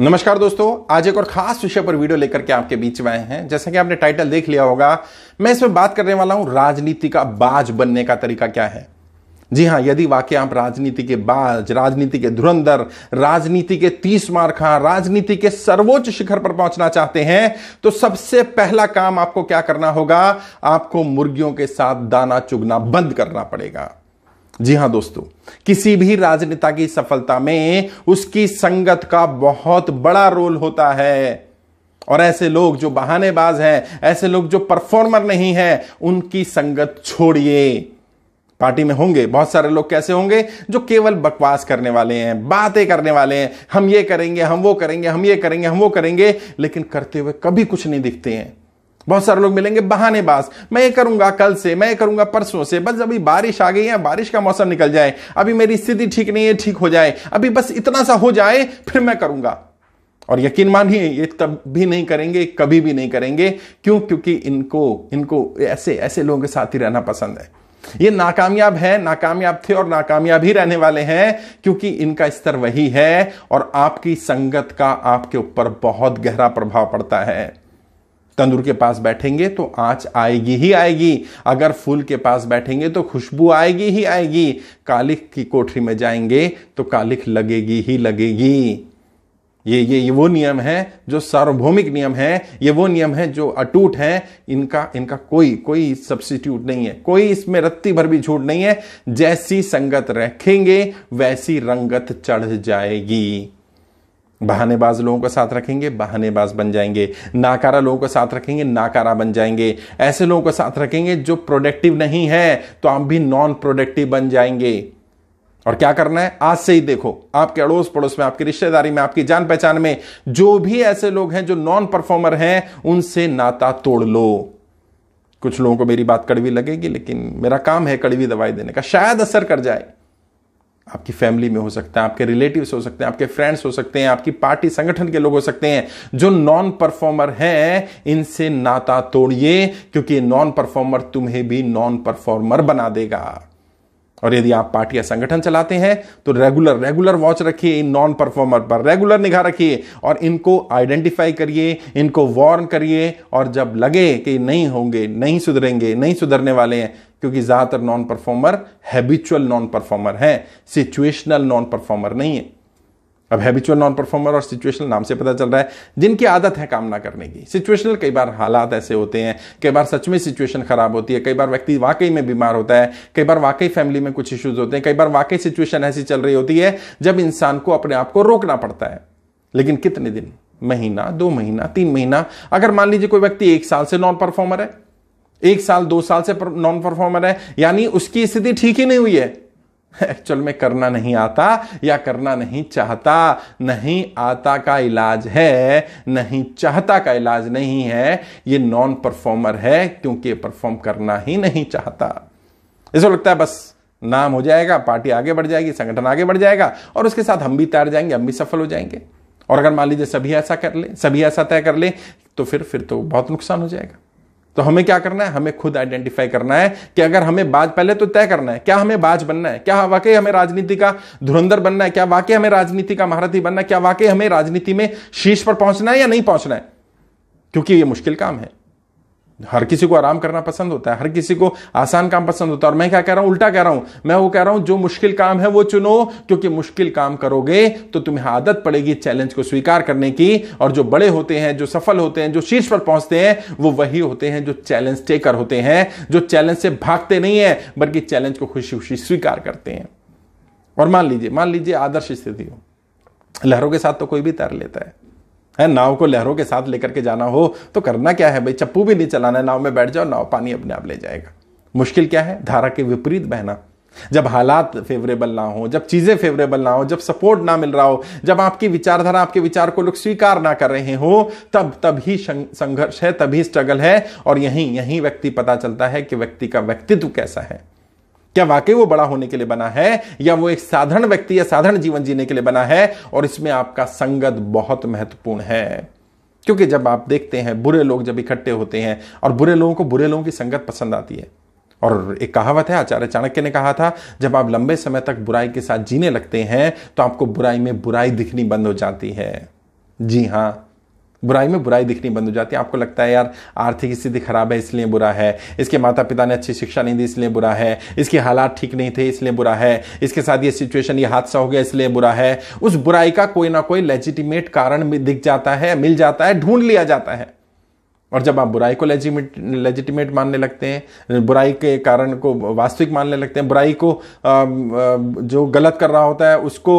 नमस्कार दोस्तों आज एक और खास विषय पर वीडियो लेकर के आपके बीच में आए हैं जैसा कि आपने टाइटल देख लिया होगा मैं इसमें बात करने वाला हूं राजनीति का बाज बनने का तरीका क्या है जी हां यदि वाकई आप राजनीति के बाज राजनीति के धुरंधर राजनीति के तीस मार खां हाँ, राजनीति के सर्वोच्च शिखर पर पहुंचना चाहते हैं तो सबसे पहला काम आपको क्या करना होगा आपको मुर्गियों के साथ दाना चुगना बंद करना पड़ेगा जी हां दोस्तों किसी भी राजनेता की सफलता में उसकी संगत का बहुत बड़ा रोल होता है और ऐसे लोग जो बहानेबाज हैं ऐसे लोग जो परफॉर्मर नहीं हैं उनकी संगत छोड़िए पार्टी में होंगे बहुत सारे लोग कैसे होंगे जो केवल बकवास करने वाले हैं बातें करने वाले हैं हम ये करेंगे हम वो करेंगे हम ये करेंगे हम वो करेंगे लेकिन करते हुए कभी कुछ नहीं दिखते हैं बहुत सारे लोग मिलेंगे बहानेबाज मैं ये करूंगा कल से मैं ये करूंगा परसों से बस अभी बारिश आ गई है बारिश का मौसम निकल जाए अभी मेरी स्थिति ठीक नहीं है ठीक हो जाए अभी बस इतना सा हो जाए फिर मैं करूंगा और यकीन मानिए ये तब भी नहीं करेंगे कभी भी नहीं करेंगे क्यों क्योंकि इनको इनको ऐसे ऐसे लोगों के साथ ही रहना पसंद है ये नाकामयाब है नाकामयाब थे और नाकामयाब ही रहने वाले हैं क्योंकि इनका स्तर वही है और आपकी संगत का आपके ऊपर बहुत गहरा प्रभाव पड़ता है तंदूर के पास बैठेंगे तो आंच आएगी ही आएगी अगर फूल के पास बैठेंगे तो खुशबू आएगी ही आएगी कालिख की कोठरी में जाएंगे तो कालिख लगेगी ही लगेगी ये ये ये वो नियम है जो सार्वभौमिक नियम है ये वो नियम है जो अटूट है इनका इनका कोई कोई सब्सिट्यूट नहीं है कोई इसमें रत्ती भर भी झूठ नहीं है जैसी संगत रखेंगे वैसी रंगत चढ़ जाएगी बहानेबाज लोगों का साथ रखेंगे बहानेबाज बन जाएंगे नाकारा लोगों का साथ रखेंगे नाकारा बन जाएंगे ऐसे लोगों का साथ रखेंगे जो प्रोडक्टिव नहीं है तो आप भी नॉन प्रोडक्टिव बन जाएंगे और क्या करना है आज से ही देखो आपके अड़ोस पड़ोस में आपकी रिश्तेदारी में आपकी जान पहचान में जो भी ऐसे लोग हैं जो नॉन परफॉर्मर हैं उनसे नाता तोड़ लो कुछ लोगों को मेरी बात कड़वी लगेगी लेकिन मेरा काम है कड़वी दवाई देने का शायद असर कर जाए आपकी फैमिली में हो सकता है आपके रिलेटिव हो सकते हैं आपके फ्रेंड्स हो सकते हैं आपकी पार्टी संगठन के लोग हो सकते हैं जो नॉन परफॉर्मर हैं इनसे नाता तोड़िए क्योंकि नॉन परफॉर्मर तुम्हें भी नॉन परफॉर्मर बना देगा और यदि आप पार्टी या संगठन चलाते हैं तो रेगुलर रेगुलर वॉच रखिए इन नॉन परफॉर्मर पर रेगुलर निगाह रखिए और इनको आइडेंटिफाई करिए इनको वार्न करिए और जब लगे कि नहीं होंगे नहीं सुधरेंगे नहीं सुधरने वाले हैं क्योंकि ज़्यादातर non performer habitual non performer हैं सिचुएशनल नॉन परफॉर्मर नहीं है अब हैबिचुअल नॉन परफॉर्मर और सिचुएशनल नाम से पता चल रहा है जिनकी आदत है काम ना करने की सिचुएशनल कई बार हालात ऐसे होते हैं कई बार सच में सिचुएशन खराब होती है कई बार व्यक्ति वाकई में बीमार होता है कई बार वाकई फैमिली में कुछ इश्यूज होते हैं कई बार वाकई सिचुएशन ऐसी चल रही होती है जब इंसान को अपने आप को रोकना पड़ता है लेकिन कितने दिन महीना दो महीना तीन महीना अगर मान लीजिए कोई व्यक्ति एक साल से नॉन परफॉर्मर है एक साल दो साल से नॉन परफॉर्मर है यानी उसकी स्थिति ठीक ही नहीं हुई है एक्चुअल में करना नहीं आता या करना नहीं चाहता नहीं आता का इलाज है नहीं चाहता का इलाज नहीं है ये नॉन परफॉर्मर है क्योंकि परफॉर्म करना ही नहीं चाहता इसको लगता है बस नाम हो जाएगा पार्टी आगे बढ़ जाएगी संगठन आगे बढ़ जाएगा और उसके साथ हम भी तैयार जाएंगे हम भी सफल हो जाएंगे और अगर मान लीजिए सभी ऐसा कर ले सभी ऐसा तय कर ले तो फिर फिर तो बहुत नुकसान हो जाएगा तो हमें क्या करना है हमें खुद आइडेंटिफाई करना है कि अगर हमें बाज पहले तो तय करना है क्या हमें बाज बनना है क्या वाकई हमें राजनीति का धुरंधर बनना है क्या वाकई हमें राजनीति का महारथी बनना है क्या वाकई हमें राजनीति में शीर्ष पर पहुंचना है या नहीं पहुंचना है क्योंकि ये मुश्किल काम है हर किसी को आराम करना पसंद होता है हर किसी को आसान काम पसंद होता है और मैं क्या कह रहा हूं उल्टा कह रहा हूं मैं वो कह रहा हूं जो मुश्किल काम है वो चुनो क्योंकि मुश्किल काम करोगे तो तुम्हें आदत पड़ेगी चैलेंज को स्वीकार करने की और जो बड़े होते हैं जो सफल होते हैं जो शीर्ष पर पहुंचते हैं वो वही होते हैं जो चैलेंज टेकर होते हैं जो चैलेंज से भागते नहीं है बल्कि चैलेंज को खुशी खुशी स्वीकार करते हैं और मान लीजिए मान लीजिए आदर्श स्थिति हो लहरों के साथ तो कोई भी तैर लेता है है नाव को लहरों के साथ लेकर के जाना हो तो करना क्या है भाई चप्पू भी नहीं चलाना है नाव में बैठ जाओ नाव पानी अपने आप ले जाएगा मुश्किल क्या है धारा के विपरीत बहना जब हालात फेवरेबल ना हो जब चीजें फेवरेबल ना हो जब सपोर्ट ना मिल रहा हो जब आपकी विचारधारा आपके विचार को लोग स्वीकार ना कर रहे हो तब तब ही संघर्ष है तभी स्ट्रगल है और यहीं यहीं व्यक्ति पता चलता है कि व्यक्ति का व्यक्तित्व कैसा है क्या वाकई वो बड़ा होने के लिए बना है या वो एक साधारण व्यक्ति या साधारण जीवन जीने के लिए बना है और इसमें आपका संगत बहुत महत्वपूर्ण है क्योंकि जब आप देखते हैं बुरे लोग जब इकट्ठे होते हैं और बुरे लोगों को बुरे लोगों की संगत पसंद आती है और एक कहावत है आचार्य चाणक्य ने कहा था जब आप लंबे समय तक बुराई के साथ जीने लगते हैं तो आपको बुराई में बुराई दिखनी बंद हो जाती है जी हाँ बुराई में बुराई दिखनी बंद हो जाती है आपको लगता है यार आर्थिक स्थिति खराब है इसलिए बुरा है इसके माता पिता ने अच्छी शिक्षा नहीं दी इसलिए बुरा है इसके हालात ठीक नहीं थे इसलिए बुरा है इसके साथ ये सिचुएशन ये हादसा हो गया इसलिए बुरा है उस बुराई का कोई ना कोई लेजिटिमेट कारण दिख जाता है मिल जाता है ढूंढ लिया जाता है और जब आप बुराई को लेजिमेट लेजिटिमेट मानने लगते हैं बुराई के कारण को वास्तविक मानने लगते हैं बुराई को जो गलत कर रहा होता है उसको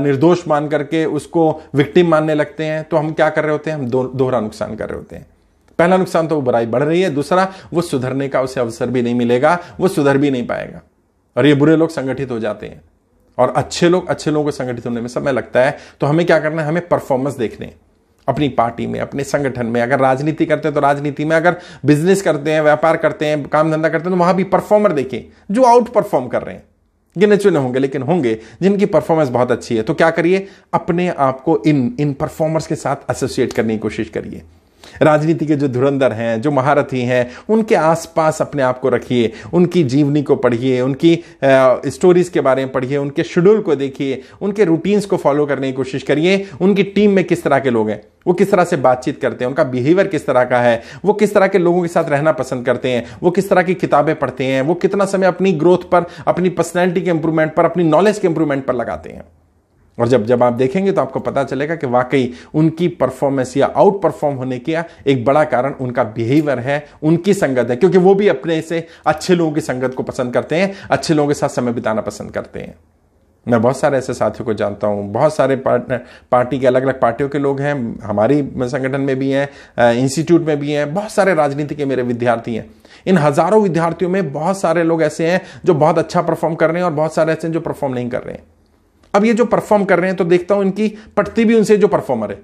निर्दोष मान करके उसको विक्टिम मानने लगते हैं तो हम क्या कर रहे होते हैं हम दो, दोहरा नुकसान कर रहे होते हैं पहला नुकसान तो वो बुराई बढ़ रही है दूसरा वो सुधरने का उसे अवसर भी नहीं मिलेगा वो सुधर भी नहीं पाएगा और ये बुरे लोग संगठित हो जाते हैं और अच्छे लोग अच्छे लोगों को संगठित होने में समय लगता है तो हमें क्या करना है हमें परफॉर्मेंस देखने हैं अपनी पार्टी में अपने संगठन में अगर राजनीति करते हैं तो राजनीति में अगर बिजनेस करते हैं व्यापार करते हैं काम धंधा करते हैं तो वहां भी परफॉर्मर देखें जो आउट परफॉर्म कर रहे हैं गिने चुने होंगे लेकिन होंगे जिनकी परफॉर्मेंस बहुत अच्छी है तो क्या करिए अपने आप को इन इन परफॉर्मर्स के साथ एसोसिएट करने की कोशिश करिए राजनीति के जो धुरंधर हैं जो महारथी हैं उनके आसपास अपने आप को रखिए उनकी जीवनी को पढ़िए उनकी स्टोरीज के बारे में पढ़िए उनके शेड्यूल को देखिए उनके रूटीन्स को फॉलो करने की कोशिश करिए उनकी टीम में किस तरह के लोग हैं वो किस तरह से बातचीत करते हैं उनका बिहेवियर किस तरह का है वो किस तरह के लोगों के साथ रहना पसंद करते हैं वो किस तरह की किताबें पढ़ते हैं वो कितना समय अपनी ग्रोथ पर अपनी पर्सनैलिटी के इंप्रूवमेंट पर अपनी नॉलेज के इंप्रूवमेंट पर लगाते हैं और जब जब आप देखेंगे तो आपको पता चलेगा कि वाकई उनकी परफॉर्मेंस या आउट परफॉर्म होने का एक बड़ा कारण उनका बिहेवियर है उनकी संगत है क्योंकि वो भी अपने से अच्छे लोगों की संगत को पसंद करते हैं अच्छे लोगों के साथ समय बिताना पसंद करते हैं मैं बहुत सारे ऐसे साथियों को जानता हूँ बहुत सारे पार्टनर पार्टी के अलग अलग पार्टियों के लोग हैं हमारी संगठन में भी हैं इंस्टीट्यूट में भी हैं बहुत सारे राजनीति के मेरे विद्यार्थी हैं इन हजारों विद्यार्थियों में बहुत सारे लोग ऐसे हैं जो बहुत अच्छा परफॉर्म कर रहे हैं और बहुत सारे ऐसे हैं जो परफॉर्म नहीं कर रहे हैं अब ये जो परफॉर्म कर रहे हैं तो देखता हूं इनकी पटती भी उनसे जो परफॉर्मर है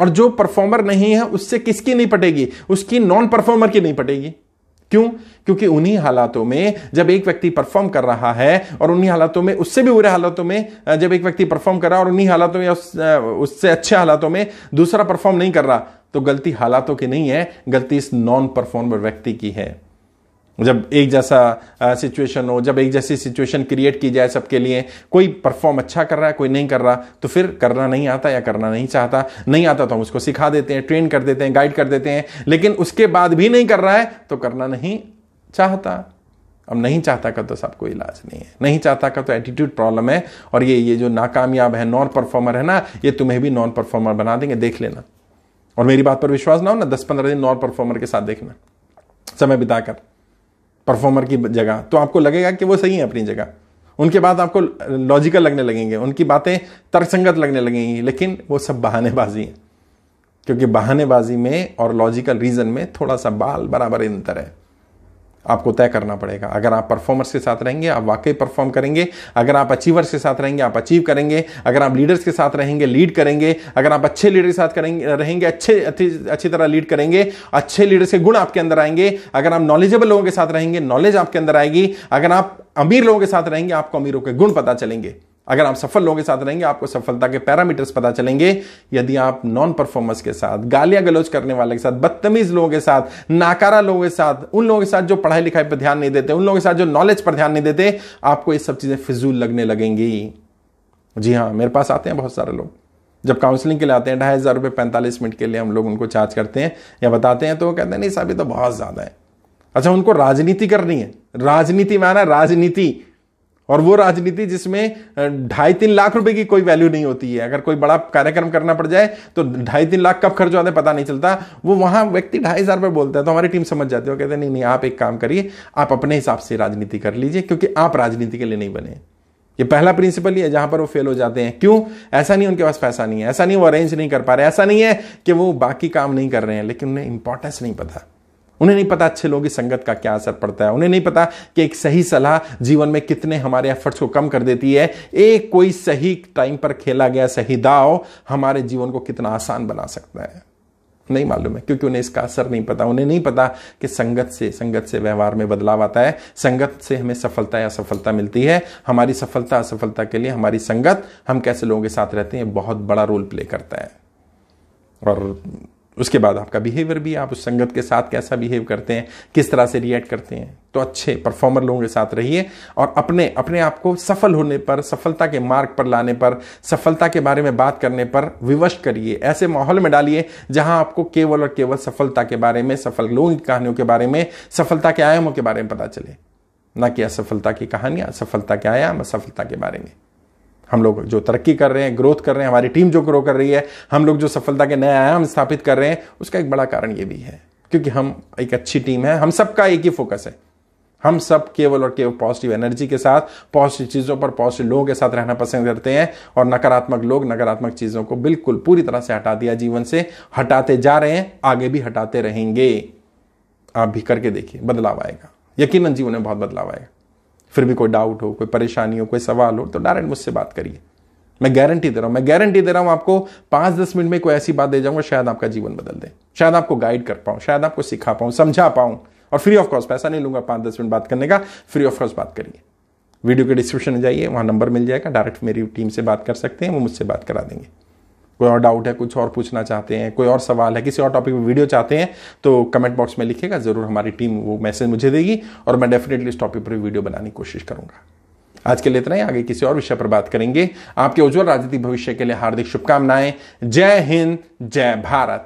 और जो परफॉर्मर नहीं है उससे किसकी नहीं पटेगी उसकी नॉन परफॉर्मर की नहीं पटेगी क्यों क्योंकि उन्हीं हालातों में जब एक व्यक्ति परफॉर्म कर रहा है और उन्हीं हालातों में उससे भी बुरे हालातों में जब एक व्यक्ति परफॉर्म कर रहा है और उन्हीं हालातों में उससे अच्छे हालातों में दूसरा परफॉर्म नहीं कर रहा तो गलती हालातों की नहीं है गलती इस नॉन परफॉर्मर व्यक्ति की है जब एक जैसा सिचुएशन हो जब एक जैसी सिचुएशन क्रिएट की जाए सबके लिए कोई परफॉर्म अच्छा कर रहा है कोई नहीं कर रहा तो फिर करना नहीं आता या करना नहीं चाहता नहीं आता तो हम उसको सिखा देते हैं ट्रेन कर देते हैं गाइड कर देते हैं लेकिन उसके बाद भी नहीं कर रहा है तो करना नहीं चाहता अब नहीं चाहता का तो सब कोई इलाज नहीं है नहीं चाहता का तो एटीट्यूड प्रॉब्लम है और ये ये जो नाकामयाब है नॉन परफॉर्मर है ना ये तुम्हें भी नॉन परफॉर्मर बना देंगे देख लेना और मेरी बात पर विश्वास ना हो ना दस पंद्रह दिन नॉन परफॉर्मर के साथ देखना समय बिताकर परफॉर्मर की जगह तो आपको लगेगा कि वो सही है अपनी जगह उनके बाद आपको लॉजिकल लगने लगेंगे उनकी बातें तर्कसंगत लगने लगेंगी लेकिन वो सब बहानेबाजी हैं क्योंकि बहानेबाजी में और लॉजिकल रीजन में थोड़ा सा बाल बराबर अंतर है आपको तय करना पड़ेगा अगर आप परफॉर्मर्स के साथ रहेंगे आप वाकई परफॉर्म करेंगे अगर आप अचीवर्स के साथ रहेंगे आप अचीव करेंगे अगर आप लीडर्स के साथ रहेंगे लीड करेंगे अगर आप अच्छे लीडर के साथ करेंगे रहेंगे अच्छे अच्छी तरह लीड करेंगे अच्छे लीडर्स के गुण आपके अंदर आएंगे अगर आप नॉलेजेबल लोगों के साथ रहेंगे नॉलेज आपके अंदर आएगी अगर आप अमीर लोगों के साथ रहेंगे आपको अमीरों के गुण पता चलेंगे अगर आप सफल लोगों के साथ रहेंगे आपको सफलता के पैरामीटर्स पता चलेंगे यदि आप नॉन परफॉर्मर्स के साथ गालियां गलौज करने वाले के साथ बदतमीज लोगों के साथ नाकारा लोगों के साथ उन लोगों के साथ जो पढ़ाई लिखाई पर ध्यान नहीं देते उन लोगों के साथ जो नॉलेज पर ध्यान नहीं देते आपको ये सब चीजें फिजूल लगने लगेंगी जी हाँ मेरे पास आते हैं बहुत सारे लोग जब काउंसलिंग के लिए आते हैं ढाई हज़ार रुपये पैंतालीस मिनट के लिए हम लोग उनको चार्ज करते हैं या बताते हैं तो वो कहते हैं नहीं साहब ये तो बहुत ज़्यादा है अच्छा उनको राजनीति करनी है राजनीति आना राजनीति और वो राजनीति जिसमें ढाई तीन लाख रुपए की कोई वैल्यू नहीं होती है अगर कोई बड़ा कार्यक्रम करना पड़ जाए तो ढाई तीन लाख कब खर्च होता है पता नहीं चलता वो वहां व्यक्ति ढाई हजार रुपये बोलता है तो हमारी टीम समझ जाती है वो कहते नहीं नहीं आप एक काम करिए आप अपने हिसाब से राजनीति कर लीजिए क्योंकि आप राजनीति के लिए नहीं बने ये पहला प्रिंसिपल ही है जहां पर वो फेल हो जाते हैं क्यों ऐसा नहीं उनके पास पैसा नहीं है ऐसा नहीं वो अरेंज नहीं कर पा रहे ऐसा नहीं है कि वो बाकी काम नहीं कर रहे हैं लेकिन उन्हें इंपॉर्टेंस नहीं पता उन्हें नहीं पता अच्छे लोगों की संगत का क्या असर पड़ता है उन्हें नहीं पता कि एक सही सलाह जीवन में कितने हमारे एफर्ट्स को कम कर देती है एक कोई सही टाइम पर खेला गया सही दाव हमारे जीवन को कितना आसान बना सकता है नहीं मालूम है क्योंकि उन्हें इसका असर नहीं पता उन्हें नहीं पता कि संगत से संगत से व्यवहार में बदलाव आता है संगत से हमें सफलता या असफलता मिलती है हमारी सफलता असफलता के लिए हमारी संगत हम कैसे लोगों के साथ रहते हैं बहुत बड़ा रोल प्ले करता है और उसके बाद आपका बिहेवियर भी आप उस संगत के साथ कैसा बिहेव करते हैं किस तरह से रिएक्ट करते हैं तो अच्छे परफॉर्मर लोगों के साथ रहिए और अपने अपने आप को सफल होने पर सफलता के मार्ग पर लाने पर सफलता के बारे में बात करने पर विवश करिए ऐसे माहौल में डालिए जहां आपको केवल और केवल सफलता के बारे में सफल लोगों की कहानियों के बारे में सफलता के आयामों के बारे में पता चले ना कि असफलता की कहानियां सफलता के आयाम असफलता के बारे में हम लोग जो तरक्की कर रहे हैं ग्रोथ कर रहे हैं हमारी टीम जो ग्रो कर रही है हम लोग जो सफलता के नए आयाम स्थापित कर रहे हैं उसका एक बड़ा कारण ये भी है क्योंकि हम एक अच्छी टीम है हम सबका एक ही फोकस है हम सब केवल और केवल पॉजिटिव एनर्जी के साथ पॉजिटिव चीज़ों पर पॉजिटिव लोगों के साथ रहना पसंद करते हैं और नकारात्मक लोग नकारात्मक चीज़ों को बिल्कुल पूरी तरह से हटा दिया जीवन से हटाते जा रहे हैं आगे भी हटाते रहेंगे आप भी करके देखिए बदलाव आएगा यकीनन जीवन में बहुत बदलाव आएगा फिर भी कोई डाउट हो कोई परेशानी हो कोई सवाल हो तो डायरेक्ट मुझसे बात करिए मैं गारंटी दे रहा हूं मैं गारंटी दे रहा हूं आपको पांच दस मिनट में कोई ऐसी बात दे जाऊंगा शायद आपका जीवन बदल दे शायद आपको गाइड कर पाऊं शायद आपको सिखा पाऊं समझा पाऊं और फ्री ऑफ कॉस्ट पैसा नहीं लूंगा पांच दस मिनट बात करने का फ्री ऑफ कॉस्ट बात करिए वीडियो के डिस्क्रिप्शन में जाइए वहां नंबर मिल जाएगा डायरेक्ट मेरी टीम से बात कर सकते हैं वो मुझसे बात करा देंगे कोई और डाउट है कुछ और पूछना चाहते हैं कोई और सवाल है किसी और टॉपिक पर वीडियो चाहते हैं तो कमेंट बॉक्स में लिखेगा ज़रूर हमारी टीम वो मैसेज मुझे देगी और मैं डेफिनेटली इस टॉपिक पर वीडियो बनाने की कोशिश करूंगा आज के लिए इतना ही आगे किसी और विषय पर बात करेंगे आपके उज्जवल राजनीतिक भविष्य के लिए हार्दिक शुभकामनाएं जय हिंद जय भारत